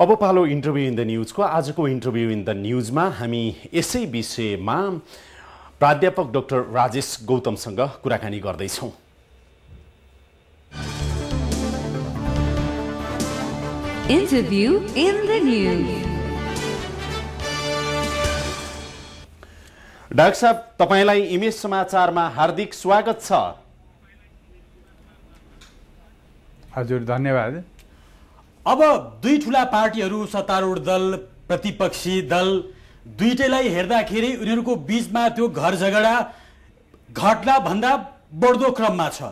अब पालो interview in the न्युजको आजको इन्टरभ्यू इन द न्युजमा हामी यसै विषयमा प्राध्यापक डाक्टर राजेश गौतमसँग कुराकानी गर्दैछौँ interview in the news doctor साहब तपाईँलाई इमेज समाचारमा हार्दिक स्वागत छ हजुर धन्यवाद अब दुई ठुला पार्टीहरू सत्तारूढ दल प्रतिपक्षी दल दुइटैलाई हेर्दाखेरि उनीहरूको बिचमा त्यो घर झगडा घटना भन्दा बढ्दो क्रममा छ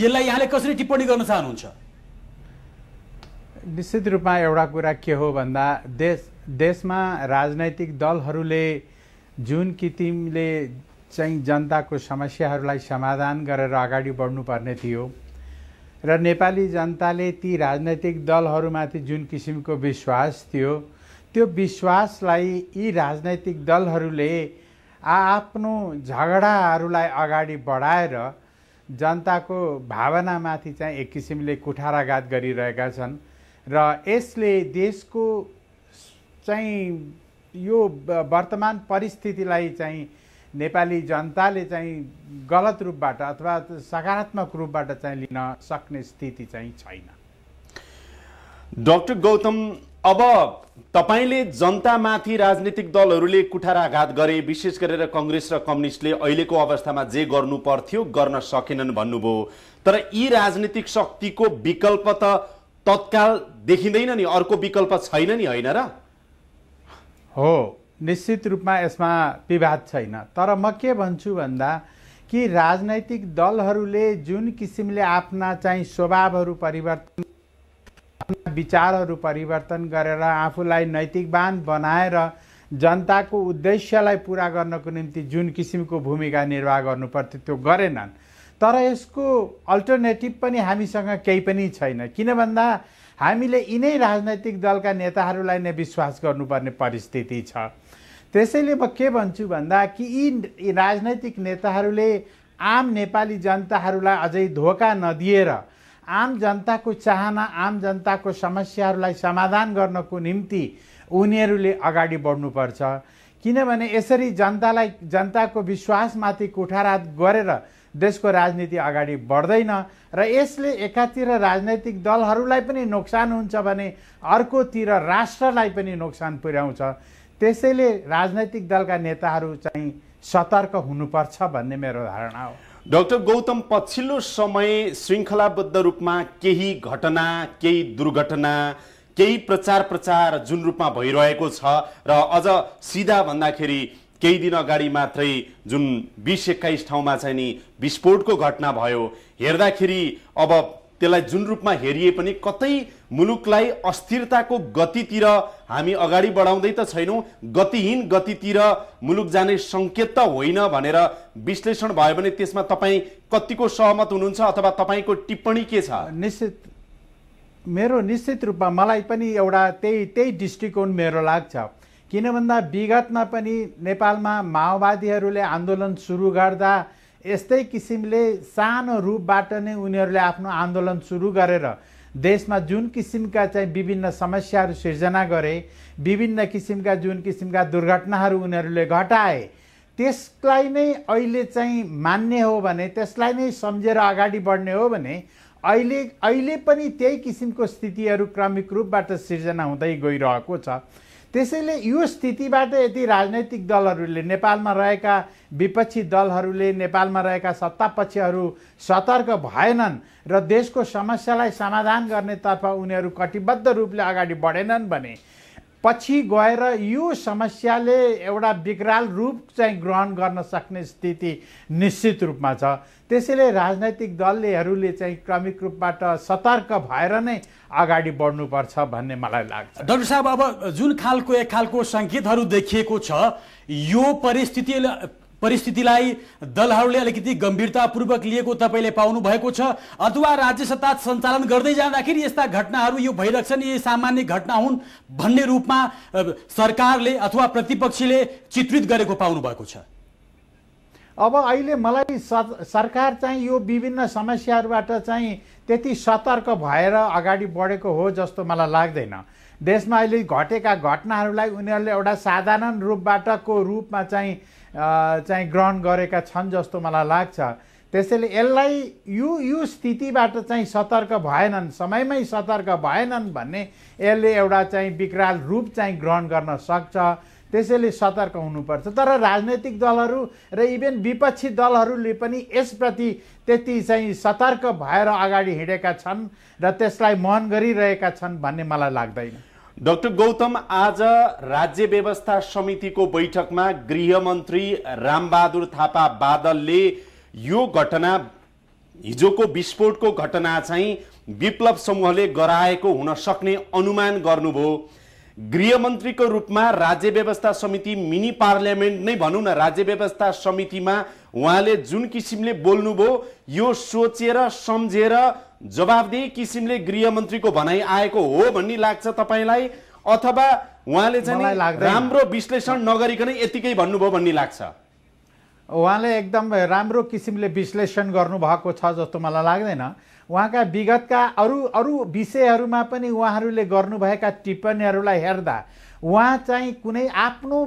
यसलाई यहाँले कसरी टिप्पणी गर्न चाहनुहुन्छ निश्चित रूपमा एउटा कुरा के हो भन्दा देश देशमा राजनैतिक दलहरूले जुन किसिमले चाहिँ जनताको समस्याहरूलाई समाधान गरेर अगाडि बढ्नुपर्ने थियो र नेपाली जनताले ती राजनैतिक दलहरूमाथि जुन किसिमको विश्वास थियो त्यो विश्वासलाई यी राजनैतिक दलहरूले आआफ्नो झगडाहरूलाई अगाडि बढाएर जनताको भावनामाथि चाहिँ एक किसिमले कुठाराघात गरिरहेका छन् र यसले देशको चाहिँ यो वर्तमान परिस्थितिलाई चाहिँ नेपाली जनताले चाहिँ गलत रूपबाट अथवा सकारात्मक रूपबाट चाहिँ लिन सक्ने स्थिति चाहिँ छैन डाक्टर गौतम अब तपाईँले जनतामाथि राजनीतिक दलहरूले कुठाराघात गरे विशेष गरेर कङ्ग्रेस र कम्युनिस्टले अहिलेको अवस्थामा जे गर्नु पर्थ्यो गर्न सकेनन् भन्नुभयो तर यी राजनीतिक शक्तिको विकल्प त तत्काल देखिँदैन नि अर्को विकल्प छैन नि होइन र हो निश्चित रूपमा यसमा विवाद छैन तर म के भन्छु भन्दा कि राजनैतिक दलहरूले जुन किसिमले आफ्ना चाहिँ स्वभावहरू परिवर्तन आफ्ना विचारहरू परिवर्तन गरेर आफूलाई नैतिकवान बनाएर जनताको उद्देश्यलाई पुरा गर्नको निम्ति जुन किसिमको भूमिका निर्वाह गर्नुपर्थ्यो त्यो गरेनन् तर यसको अल्टरनेटिभ पनि हामीसँग केही पनि छैन किन भन्दा हामीले यिनै राजनैतिक दलका नेताहरूलाई नै विश्वास गर्नुपर्ने परिस्थिति छ त्यसैले म के भन्छु भन्दा कि यी राजनैतिक नेताहरूले आम नेपाली जनताहरूलाई अझै धोका नदिएर आम जनताको चाहना आम जनताको समस्याहरूलाई समाधान गर्नको निम्ति उनीहरूले अगाडि बढ्नुपर्छ किनभने यसरी जनतालाई जनताको विश्वासमाथि कुठारात गरेर देशको राजनीति अगाडि बढ्दैन र यसले एकातिर राजनैतिक दलहरूलाई पनि नोक्सान हुन्छ भने अर्कोतिर राष्ट्रलाई पनि नोक्सान पुर्याउँछ त्यसैले राजनैतिक दलका नेताहरू चाहिँ सतर्क हुनुपर्छ भन्ने मेरो धारणा हो डाक्टर गौतम पछिल्लो समय श्रृङ्खलाबद्ध रूपमा केही घटना केही दुर्घटना केही प्रचार प्रचार जुन रूपमा भइरहेको छ र अझ सिधा भन्दाखेरि केही दिन अगाडि मात्रै जुन बिस एक्काइस ठाउँमा चाहिँ नि विस्फोटको घटना भयो हेर्दाखेरि अब त्यसलाई जुन रूपमा हेरिए पनि कतै मुलुकलाई अस्थिरताको गतितिर हामी अगाडि बढाउँदै त छैनौँ गतिहीन गतितिर मुलुक जाने सङ्केत त होइन भनेर विश्लेषण भयो भने त्यसमा तपाईँ कतिको सहमत हुनुहुन्छ अथवा तपाईँको टिप्पणी के छ निश्चित मेरो निश्चित रूपमा मलाई पनि एउटा त्यही त्यही दृष्टिकोण मेरो लाग्छ किन भन्दा विगतमा पनि नेपालमा माओवादीहरूले आन्दोलन सुरु गर्दा यस्तै किसिमले सानो रूपबाट नै उनीहरूले आफ्नो आन्दोलन सुरु गरेर देशमा जुन किसिमका चाहिँ विभिन्न समस्याहरू सिर्जना गरे विभिन्न किसिमका जुन किसिमका दुर्घटनाहरू उनीहरूले घटाए त्यसलाई नै अहिले चाहिँ मान्ने हो भने त्यसलाई नै सम्झेर अगाडि बढ्ने हो भने अहिले अहिले पनि त्यही किसिमको स्थितिहरू क्रमिक रूपबाट सिर्जना हुँदै गइरहेको छ त्यसैले यो स्थितिबाट यदि राजनैतिक दलहरूले नेपालमा रहेका विपक्षी दलहरूले नेपालमा रहेका सत्तापक्षहरू सतर्क भएनन् र देशको समस्यालाई समाधान गर्नेतर्फ उनीहरू कटिबद्ध रूपले अगाडि बढेनन् भने पछि गएर यो समस्याले एउटा विकराल रूप चाहिँ ग्रहण गर्न सक्ने स्थिति निश्चित रूपमा छ त्यसैले राजनैतिक दलहरूले चाहिँ क्रमिक रूपबाट सतर्क भएर नै अगाडि बढ्नुपर्छ भन्ने मलाई लाग्छ डाक्टर साहब अब जुन खालको एक खालको सङ्केतहरू देखिएको छ यो परिस्थितिले परिस्थितिलाई दलहरूले अलिकति गम्भीरतापूर्वक लिएको तपाईँले पाउनु भएको छ अथवा राज्य सत्ता सञ्चालन गर्दै जाँदाखेरि यस्ता घटनाहरू यो भइरहेछन् यी सामान्य घटना हुन् भन्ने रूपमा सरकारले अथवा प्रतिपक्षीले चित्रित गरेको पाउनु भएको छ अब अहिले मलाई सरकार चाहिँ यो विभिन्न समस्याहरूबाट चाहिँ त्यति सतर्क भएर अगाडि बढेको हो जस्तो मलाई लाग्दैन देशमा अहिले घटेका घटनाहरूलाई उनीहरूले एउटा साधारण रूपबाटको रूपमा चाहिँ चाहिँ ग्रहण गरेका छन् जस्तो मलाई लाग्छ त्यसैले यसलाई यो यो स्थितिबाट चाहिँ सतर्क भएनन् समयमै सतर्क भएनन् भन्ने यसले एउटा चाहिँ विकराल रूप चाहिँ ग्रहण गर्न सक्छ त्यसैले सतर्क हुनुपर्छ तर राजनैतिक दलहरू र इभेन विपक्षी दलहरूले पनि यसप्रति त्यति चाहिँ सतर्क भएर अगाडि हिँडेका छन् र त्यसलाई मन गरिरहेका छन् भन्ने मलाई लाग्दैन डाक्टर गौतम आज राज्य व्यवस्था समितिको बैठकमा गृहमन्त्री रामबहादुर थापा बादलले यो घटना हिजोको विस्फोटको घटना चाहिँ विप्लव समूहले गराएको हुन सक्ने अनुमान गर्नुभयो गृहमन्त्रीको रूपमा राज्य व्यवस्था समिति मिनी पार्लियामेन्ट नै भनौँ न राज्य व्यवस्था समितिमा उहाँले जुन किसिमले बोल्नुभयो यो सोचेर सम्झेर जवाबदेही किसिमले गृहमन्त्रीको भनाइ आएको हो भन्ने लाग्छ तपाईँलाई अथवा उहाँले चाहिँ राम्रो विश्लेषण नगरिकनै यतिकै भन्नुभयो भन्ने लाग्छ उहाँले एकदम राम्रो किसिमले विश्लेषण गर्नुभएको छ जस्तो मलाई लाग्दैन उहाँका विगतका अरू अरू विषयहरूमा पनि उहाँहरूले गर्नुभएका टिप्पणीहरूलाई हेर्दा उहाँ चाहिँ कुनै आफ्नो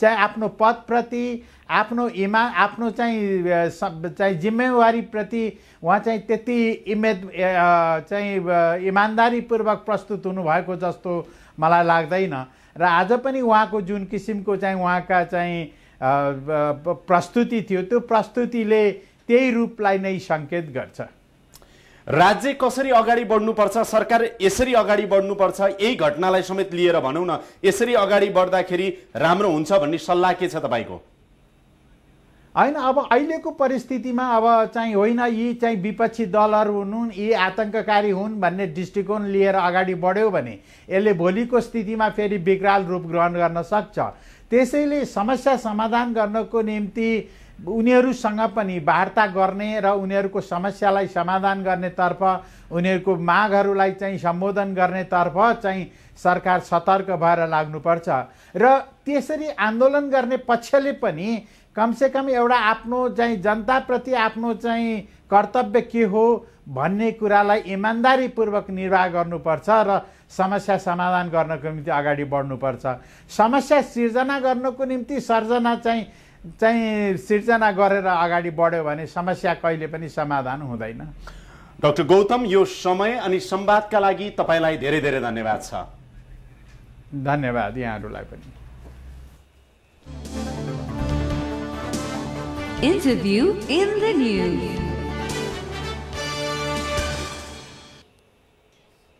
चाहिँ आफ्नो पदप्रति आफ्नो इमा आफ्नो चाहिँ चाहिँ जिम्मेवारीप्रति उहाँ चाहिँ त्यति इमेद चाहिँ इमान्दारीपूर्वक प्रस्तुत हुनुभएको जस्तो मलाई लाग्दैन र आज पनि उहाँको जुन किसिमको चाहिँ उहाँका चाहिँ प्रस्तुति थियो त्यो प्रस्तुतिले त्यही रूपलाई नै सङ्केत गर्छ राज्य कसरी अगाडि बढ्नुपर्छ सरकार यसरी अगाडि बढ्नुपर्छ यही घटनालाई समेत लिएर भनौँ न यसरी अगाडि बढ्दाखेरि राम्रो हुन्छ भन्ने सल्लाह के छ तपाईँको होइन अब अहिलेको परिस्थितिमा अब चाहिँ होइन यी चाहिँ विपक्षी दलहरू हुनु यी आतङ्ककारी हुन् भन्ने दृष्टिकोण लिएर अगाडि बढ्यो भने यसले भोलिको स्थितिमा फेरि विकराल रूप ग्रहण गर्न सक्छ त्यसैले समस्या समाधान गर्नको निम्ति उनीहरूसँग पनि वार्ता गर्ने र उनीहरूको समस्यालाई समाधान गर्नेतर्फ उनीहरूको मागहरूलाई चाहिँ सम्बोधन गर्नेतर्फ चाहिँ सरकार सतर्क भएर लाग्नुपर्छ र त्यसरी आन्दोलन गर्ने पक्षले पनि कमसेकम एउटा आफ्नो चाहिँ जनताप्रति आफ्नो चाहिँ कर्तव्य के हो भन्ने कुरालाई इमान्दारीपूर्वक निर्वाह गर्नुपर्छ र समस्या समाधान गर्नको निम्ति अगाडि बढ्नुपर्छ समस्या सिर्जना गर्नको निम्ति सर्जना चाहिँ चाहिँ सिर्जना गरेर अगाडि बढ्यो भने समस्या कहिले पनि समाधान हुँदैन डाक्टर गौतम यो समय अनि संवादका लागि तपाईँलाई धेरै धेरै धन्यवाद छ धन्यवाद यहाँहरूलाई पनि interview in the news.